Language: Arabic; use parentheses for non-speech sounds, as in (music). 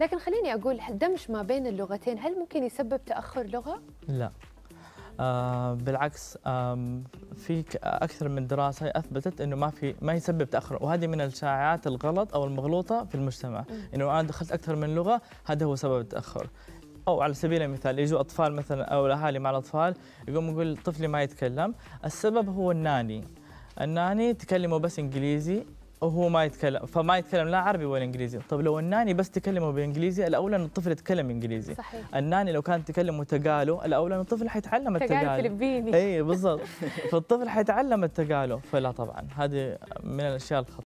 لكن خليني أقول الدمج ما بين اللغتين هل ممكن يسبب تأخر لغة؟ لا آه بالعكس آه في اكثر من دراسه اثبتت انه ما في ما يسبب تاخر وهذه من الشائعات الغلط او المغلوطه في المجتمع انه انا دخلت اكثر من لغه هذا هو سبب التاخر او على سبيل المثال يجوا اطفال مثلا او الاهالي مع الاطفال يقوم يقول طفلي ما يتكلم السبب هو الناني الناني تكلمه بس انجليزي وهو ما يتكلم فما يتكلم لا عربي ولا انجليزي طب لو الناني بس تكلمه بالانجليزي الاولى ان الطفل يتكلم انجليزي صحيح. الناني لو كان تكلمه تقالو الاولى ان الطفل حيتعلم التقالو فلبيني اي بالضبط (laughs) فالطفل حيتعلم التقالو فلا طبعا هذه من الاشياء الخطيره